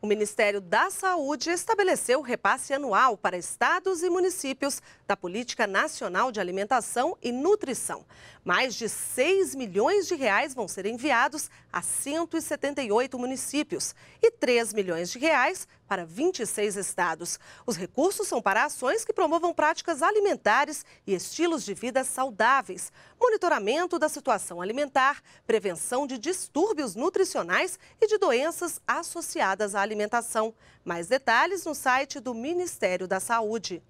O Ministério da Saúde estabeleceu repasse anual para estados e municípios da Política Nacional de Alimentação e Nutrição. Mais de 6 milhões de reais vão ser enviados a 178 municípios e 3 milhões de reais para 26 estados. Os recursos são para ações que promovam práticas alimentares e estilos de vida saudáveis, monitoramento da situação alimentar, prevenção de distúrbios nutricionais e de doenças associadas à alimentação. Mais detalhes no site do Ministério da Saúde.